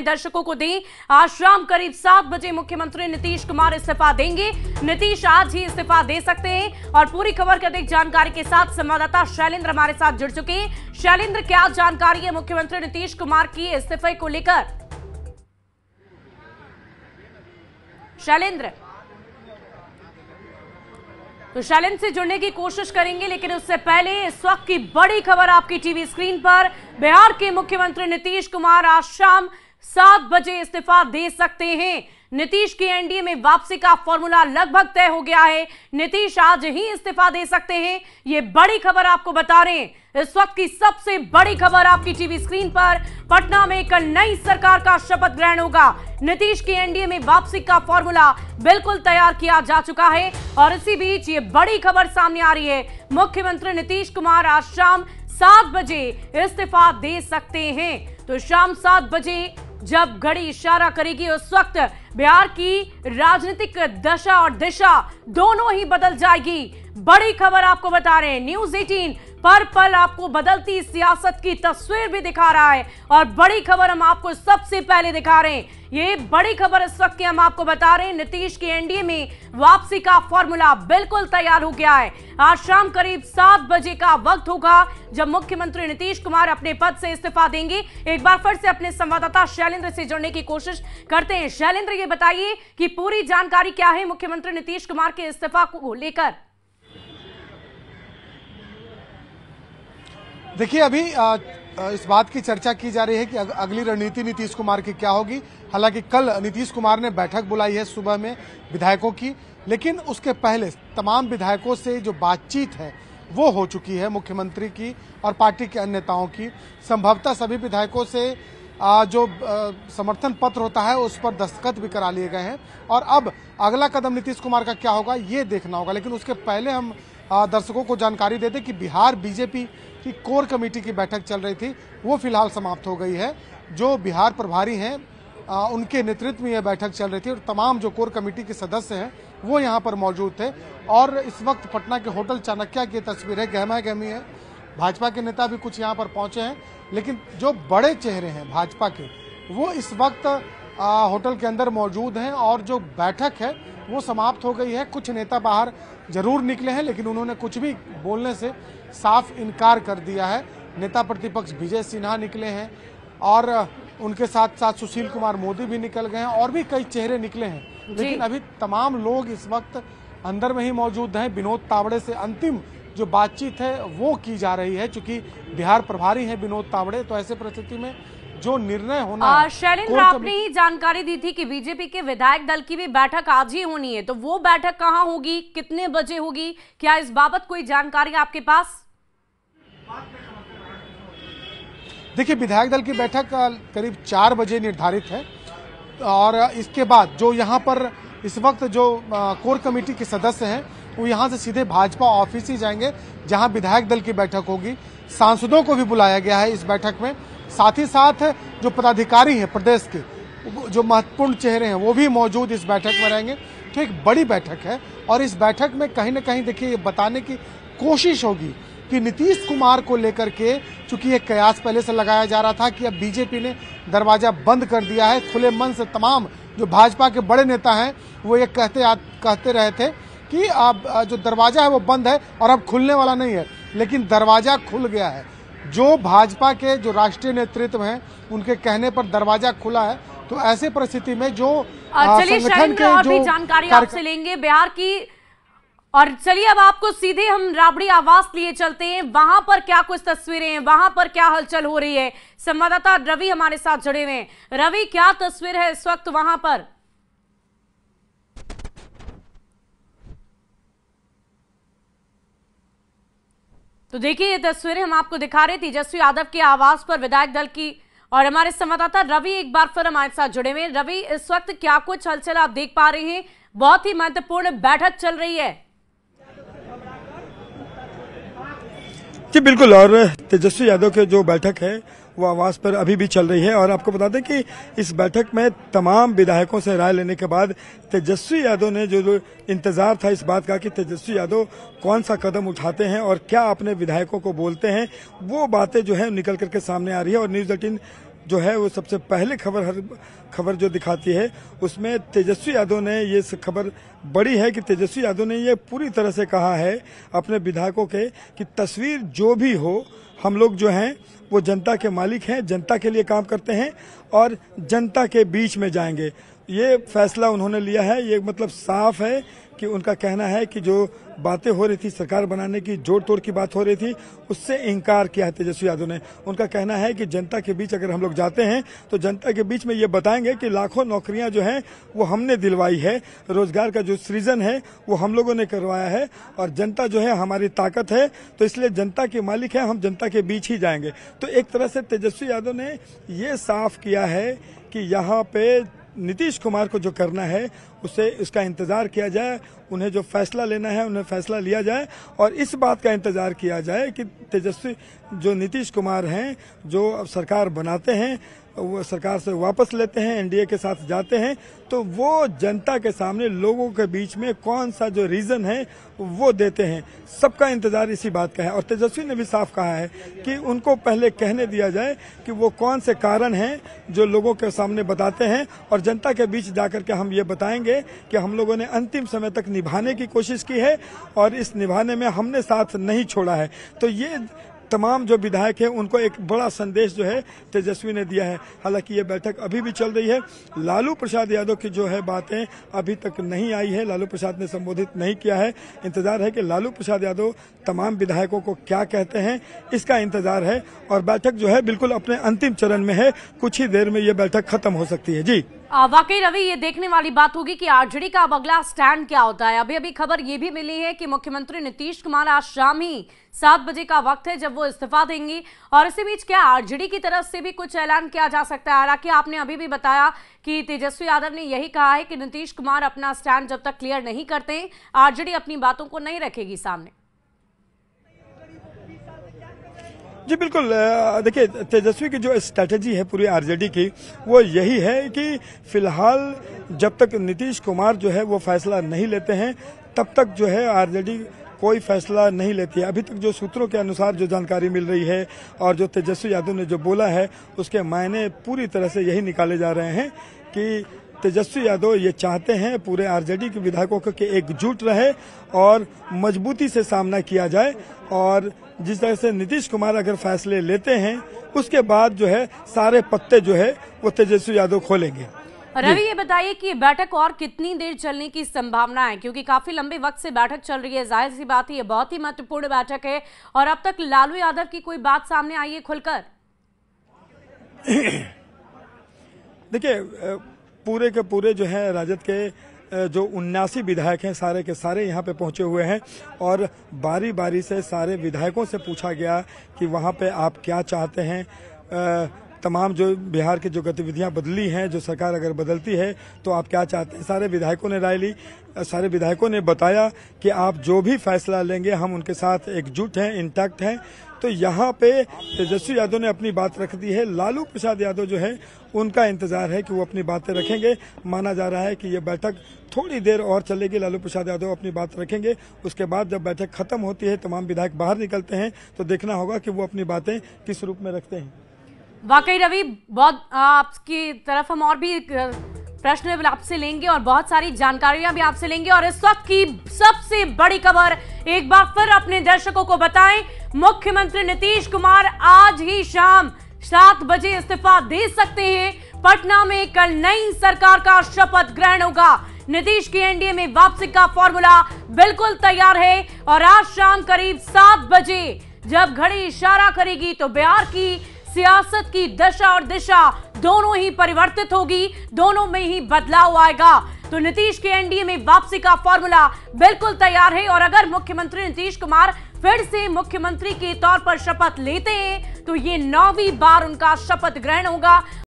अपने दर्शकों को दें आज शाम करीब सात बजे मुख्यमंत्री नीतीश कुमार इस्तीफा देंगे नीतीश आज ही इस्तीफा दे सकते हैं और पूरी खबर की अधिक जानकारी के साथ संवाददाता शैलेंद्र हमारे साथ जुड़ चुके हैं शैलेंद्र क्या जानकारी है मुख्यमंत्री नीतीश कुमार की इस्तीफे को लेकर शैलेंद्र तो शैलेंद्र से जुड़ने की कोशिश करेंगे लेकिन उससे पहले इस वक्त की बड़ी खबर आपकी टीवी स्क्रीन पर बिहार के मुख्यमंत्री नीतीश कुमार आज शाम सात बजे इस्तीफा दे सकते हैं नीतीश की एनडीए में वापसी का फॉर्मूला लगभग तय हो गया है नीतीश आज ही इस्तीफा दे सकते हैं ये बड़ी खबर आपको बता रहे हैं इस वक्त की सबसे बड़ी खबर आपकी टीवी स्क्रीन पर पटना में एक नई सरकार का शपथ ग्रहण होगा नीतीश की एनडीए में वापसी का फॉर्मूला बिल्कुल तैयार किया जा चुका है और इसी बीच ये बड़ी खबर सामने आ रही है मुख्यमंत्री नीतीश कुमार आज शाम सात बजे इस्तीफा दे सकते हैं तो शाम सात बजे जब घड़ी इशारा करेगी उस वक्त बिहार की राजनीतिक दशा और दिशा दोनों ही बदल जाएगी बड़ी खबर आपको बता रहे हैं न्यूज 18 पर पल आपको बदलती सियासत की तस्वीर भी दिखा रहा है और बड़ी खबर हम आपको सबसे पहले दिखा रहे हैं ये बड़ी खबर इस वक्त की हम आपको बता रहे हैं नीतीश के एनडीए में वापसी का फॉर्मूला बिल्कुल तैयार हो गया है आज शाम करीब सात बजे का वक्त होगा जब मुख्यमंत्री नीतीश कुमार अपने पद से इस्तीफा देंगे एक बार फिर से अपने संवाददाता शैलेंद्र से जुड़ने की कोशिश करते हैं शैलेंद्र ये बताइए कि पूरी जानकारी क्या है मुख्यमंत्री नीतीश कुमार के इस्तीफा को लेकर देखिए अभी इस बात की चर्चा की जा रही है कि अगली रणनीति नीतीश कुमार की क्या होगी हालांकि कल नीतीश कुमार ने बैठक बुलाई है सुबह में विधायकों की लेकिन उसके पहले तमाम विधायकों से जो बातचीत है वो हो चुकी है मुख्यमंत्री की और पार्टी के अन्य नेताओं की संभवतः सभी विधायकों से जो समर्थन पत्र होता है उस पर दस्तखत भी करा लिए गए हैं और अब अगला कदम नीतीश कुमार का क्या होगा ये देखना होगा लेकिन उसके पहले हम दर्शकों को जानकारी दे दें कि बिहार बीजेपी की कोर कमेटी की बैठक चल रही थी वो फिलहाल समाप्त हो गई है जो बिहार प्रभारी हैं उनके नेतृत्व में यह बैठक चल रही थी और तमाम जो कोर कमेटी के सदस्य हैं वो यहाँ पर मौजूद थे और इस वक्त पटना के होटल चाणक्य की तस्वीरें गहमा गहमी है भाजपा के नेता भी कुछ यहाँ पर पहुँचे हैं लेकिन जो बड़े चेहरे हैं भाजपा के वो इस वक्त आ, होटल के अंदर मौजूद हैं और जो बैठक है वो समाप्त हो गई है कुछ नेता बाहर जरूर निकले हैं लेकिन उन्होंने कुछ भी बोलने से साफ इनकार कर दिया है नेता प्रतिपक्ष विजय सिन्हा निकले हैं और उनके साथ साथ सुशील कुमार मोदी भी निकल गए हैं और भी कई चेहरे निकले हैं लेकिन अभी तमाम लोग इस वक्त अंदर में ही मौजूद हैं विनोद तावड़े से अंतिम जो बातचीत है वो की जा रही है चूंकि बिहार प्रभारी है विनोद तावड़े तो ऐसे परिस्थिति में जो निर्णय होना शैलेंद्र आपने ही जानकारी दी थी कि बीजेपी के विधायक दल की भी बैठक आज ही होनी है तो वो बैठक कहाँ होगी कितने बजे होगी क्या इस बाबत कोई जानकारी आपके पास देखिए विधायक दल की बैठक करीब चार बजे निर्धारित है और इसके बाद जो यहाँ पर इस वक्त जो कोर कमेटी के सदस्य हैं वो यहाँ से सीधे भाजपा ऑफिस ही जाएंगे जहाँ विधायक दल की बैठक होगी सांसदों को भी बुलाया गया है इस बैठक में साथ ही साथ जो पदाधिकारी हैं प्रदेश के जो महत्वपूर्ण चेहरे हैं वो भी मौजूद इस बैठक में रहेंगे तो एक बड़ी बैठक है और इस बैठक में कहीं ना कहीं देखिए ये बताने की कोशिश होगी कि नीतीश कुमार को लेकर के चूंकि ये कयास पहले से लगाया जा रहा था कि अब बीजेपी ने दरवाजा बंद कर दिया है खुले मन से तमाम जो भाजपा के बड़े नेता हैं वो ये कहते आ, कहते रहे थे कि आप जो दरवाज़ा है वो बंद है और अब खुलने वाला नहीं है लेकिन दरवाज़ा खुल गया है जो भाजपा के जो राष्ट्रीय नेतृत्व हैं उनके कहने पर दरवाज़ा खुला है तो ऐसी परिस्थिति में जो चलिए जानकारी आपसे लेंगे बिहार की और चलिए अब आपको सीधे हम राबड़ी आवास लिए चलते हैं वहां पर क्या कुछ तस्वीरें हैं वहां पर क्या हलचल हो रही है संवाददाता रवि हमारे साथ जुड़े हुए हैं रवि क्या तस्वीर है इस वक्त वहां पर तो देखिए ये तस्वीरें हम आपको दिखा रहे तेजस्वी यादव के आवास पर विधायक दल की और हमारे संवाददाता रवि एक बार फिर हमारे साथ जुड़े हुए रवि इस वक्त क्या कुछ हलचल आप देख पा रहे हैं बहुत ही महत्वपूर्ण बैठक चल रही है जी बिल्कुल और तेजस्वी यादव के जो बैठक है वो आवास पर अभी भी चल रही है और आपको बता दें कि इस बैठक में तमाम विधायकों से राय लेने के बाद तेजस्वी यादव ने जो इंतज़ार था इस बात का कि तेजस्वी यादव कौन सा कदम उठाते हैं और क्या अपने विधायकों को बोलते हैं वो बातें जो है निकल करके सामने आ रही है और न्यूज़ एटीन जो है वो सबसे पहले खबर हर खबर जो दिखाती है उसमें तेजस्वी यादव ने ये खबर बड़ी है कि तेजस्वी यादव ने ये पूरी तरह से कहा है अपने विधायकों के कि तस्वीर जो भी हो हम लोग जो हैं वो जनता के मालिक हैं जनता के लिए काम करते हैं और जनता के बीच में जाएंगे ये फैसला उन्होंने लिया है ये मतलब साफ है कि उनका कहना है कि जो बातें हो रही थी सरकार बनाने की जोड़ तोड़ की बात हो रही थी उससे इंकार किया है तेजस्वी यादव ने उनका कहना है कि जनता के बीच अगर हम लोग जाते हैं तो जनता के बीच में ये बताएंगे कि लाखों नौकरियां जो हैं वो हमने दिलवाई है रोजगार का जो सृजन है वो हम लोगों ने करवाया है और जनता जो है हमारी ताकत है तो इसलिए जनता के मालिक है हम जनता के बीच ही जाएंगे तो एक तरह से तेजस्वी यादव ने ये साफ किया है कि यहाँ पे नीतीश कुमार को जो करना है उसे उसका इंतजार किया जाए उन्हें जो फैसला लेना है उन्हें फैसला लिया जाए और इस बात का इंतजार किया जाए कि तेजस्वी जो नीतीश कुमार हैं जो अब सरकार बनाते हैं वो सरकार से वापस लेते हैं एनडीए के साथ जाते हैं तो वो जनता के सामने लोगों के बीच में कौन सा जो रीज़न है वो देते हैं सबका इंतजार इसी बात का है और तेजस्वी ने भी साफ कहा है कि उनको पहले कहने दिया जाए कि वो कौन से कारण हैं जो लोगों के सामने बताते हैं और जनता के बीच जाकर के हम ये बताएंगे कि हम लोगों ने अंतिम समय तक निभाने की कोशिश की है और इस निभाने में हमने साथ नहीं छोड़ा है तो ये तमाम जो विधायक हैं उनको एक बड़ा संदेश जो है तेजस्वी ने दिया है हालांकि ये बैठक अभी भी चल रही है लालू प्रसाद यादव की जो है बातें अभी तक नहीं आई है लालू प्रसाद ने संबोधित नहीं किया है इंतजार है कि लालू प्रसाद यादव तमाम विधायकों को क्या कहते हैं इसका इंतजार है और बैठक जो है बिल्कुल अपने अंतिम चरण में है कुछ ही देर में ये बैठक खत्म हो सकती है जी वाकई रवि ये देखने वाली बात होगी कि आरजेडी का अब अगला स्टैंड क्या होता है अभी अभी खबर ये भी मिली है कि मुख्यमंत्री नीतीश कुमार आज शाम ही सात बजे का वक्त है जब वो इस्तीफा देंगी और इसी बीच क्या आरजेडी की तरफ से भी कुछ ऐलान किया जा सकता है हालांकि आपने अभी भी बताया कि तेजस्वी यादव ने यही कहा है कि नीतीश कुमार अपना स्टैंड जब तक क्लियर नहीं करते आरजेडी अपनी बातों को नहीं रखेगी सामने जी बिल्कुल देखिए तेजस्वी की जो स्ट्रैटेजी है पूरी आरजेडी की वो यही है कि फिलहाल जब तक नीतीश कुमार जो है वो फैसला नहीं लेते हैं तब तक जो है आरजेडी कोई फैसला नहीं लेती है अभी तक जो सूत्रों के अनुसार जो जानकारी मिल रही है और जो तेजस्वी यादव ने जो बोला है उसके मायने पूरी तरह से यही निकाले जा रहे हैं कि तेजस्वी यादव ये चाहते हैं पूरे आरजेडी के विधायकों के एकजुट रहे और मजबूती से सामना किया जाए और जिस तरह से नीतीश कुमार अगर फैसले लेते हैं उसके बाद जो है सारे पत्ते जो है वो तेजस्वी यादव खोलेंगे रवि ये बताइए कि बैठक और कितनी देर चलने की संभावना है क्योंकि काफी लंबे वक्त से बैठक चल रही है जाहिर सी बात है ये बहुत ही महत्वपूर्ण बैठक है और अब तक लालू यादव की कोई बात सामने आई है खुलकर देखिए पूरे के पूरे जो है राजद के जो उन्यासी विधायक हैं सारे के सारे यहाँ पे पहुँचे हुए हैं और बारी बारी से सारे विधायकों से पूछा गया कि वहाँ पे आप क्या चाहते हैं तमाम जो बिहार की जो गतिविधियाँ बदली हैं जो सरकार अगर बदलती है तो आप क्या चाहते हैं सारे विधायकों ने राय ली सारे विधायकों ने बताया कि आप जो भी फैसला लेंगे हम उनके साथ एकजुट हैं इंटैक्ट हैं तो यहाँ पे तेजस्वी यादव ने अपनी बात रख दी है लालू प्रसाद यादव जो है उनका इंतजार है कि वो अपनी बातें रखेंगे माना जा रहा है कि ये बैठक थोड़ी देर और चलेगी लालू प्रसाद यादव अपनी बात रखेंगे उसके बाद जब बैठक खत्म होती है तमाम विधायक बाहर निकलते हैं तो देखना होगा कि वो अपनी बातें किस रूप में रखते हैं वाकई रवि बहुत आपकी तरफ हम और भी प्रश्न आपसे लेंगे और बहुत सारी जानकारियां भी आपसे लेंगे और इस वक्त की सबसे बड़ी खबर एक बार फिर अपने दर्शकों को बताएं मुख्यमंत्री नीतीश कुमार आज ही शाम सात बजे इस्तीफा दे सकते हैं पटना में कल नई सरकार का शपथ ग्रहण होगा नीतीश की एनडीए में वापसी का फॉर्मूला बिल्कुल तैयार है और आज शाम करीब सात बजे जब घड़ी इशारा करेगी तो बिहार की सियासत की दशा और दिशा दोनों ही परिवर्तित होगी दोनों में ही बदलाव आएगा तो नीतीश के एनडीए में वापसी का फॉर्मूला बिल्कुल तैयार है और अगर मुख्यमंत्री नीतीश कुमार फिर से मुख्यमंत्री के तौर पर शपथ लेते हैं तो ये नौवीं बार उनका शपथ ग्रहण होगा